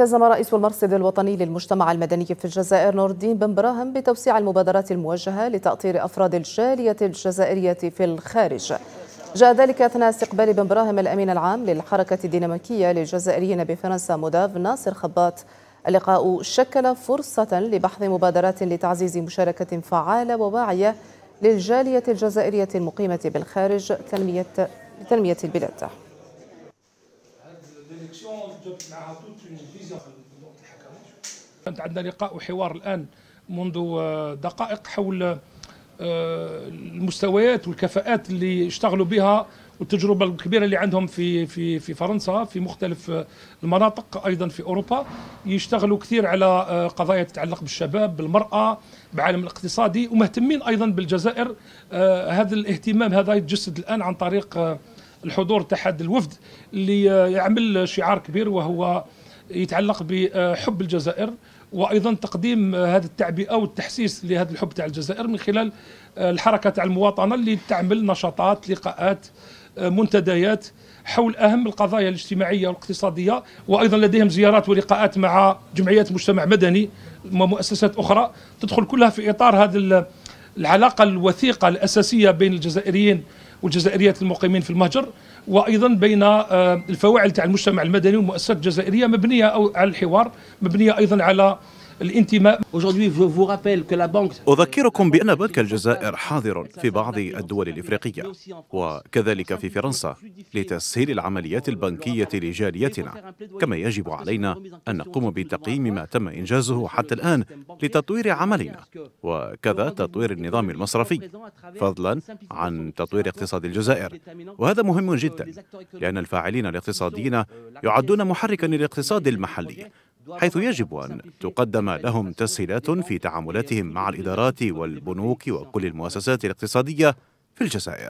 التزم رئيس المرصد الوطني للمجتمع المدني في الجزائر نور الدين بن براهم بتوسيع المبادرات الموجهة لتأطير أفراد الجالية الجزائرية في الخارج جاء ذلك أثناء استقبال بن براهم الأمين العام للحركة الديناميكية للجزائريين بفرنسا موداف ناصر خباط اللقاء شكل فرصة لبحث مبادرات لتعزيز مشاركة فعالة وواعية للجالية الجزائرية المقيمة بالخارج تنمية, تنمية البلاد كانت عندنا لقاء وحوار الان منذ آه، دقائق حول آه، المستويات والكفاءات اللي اشتغلوا بها والتجربه الكبيره اللي عندهم في في في فرنسا في مختلف آه، المناطق ايضا في اوروبا يشتغلوا كثير على قضايا تتعلق بالشباب بالمراه بعالم الاقتصادي ومهتمين ايضا بالجزائر هذا الاهتمام هذا يتجسد الان عن طريق الحضور تحت الوفد اللي آه، يعمل شعار كبير وهو يتعلق بحب الجزائر وايضا تقديم هذا التعبئه والتحسيس لهذا الحب تاع الجزائر من خلال الحركه تاع المواطنه اللي تعمل نشاطات لقاءات آه، منتديات حول اهم القضايا الاجتماعيه والاقتصاديه وايضا لديهم زيارات ولقاءات مع جمعيات مجتمع مدني ومؤسسات اخرى تدخل كلها في اطار هذا العلاقة الوثيقة الأساسية بين الجزائريين والجزائريات المقيمين في المهجر وايضا بين آه، الفواعل تاع المجتمع المدني والمؤسسات الجزائريه مبنيه على الحوار مبنيه ايضا على الانتماء أذكركم بأن بنك الجزائر حاضر في بعض الدول الإفريقية وكذلك في فرنسا لتسهيل العمليات البنكية لجاليتنا كما يجب علينا أن نقوم بتقييم ما تم إنجازه حتى الآن لتطوير عملنا وكذا تطوير النظام المصرفي فضلا عن تطوير اقتصاد الجزائر وهذا مهم جدا لأن الفاعلين الاقتصاديين euh, يعدون محركا للاقتصاد المحلي حيث يجب أن تقدم لهم تسهيلات في تعاملاتهم مع الإدارات والبنوك وكل المؤسسات الاقتصادية في الجزائر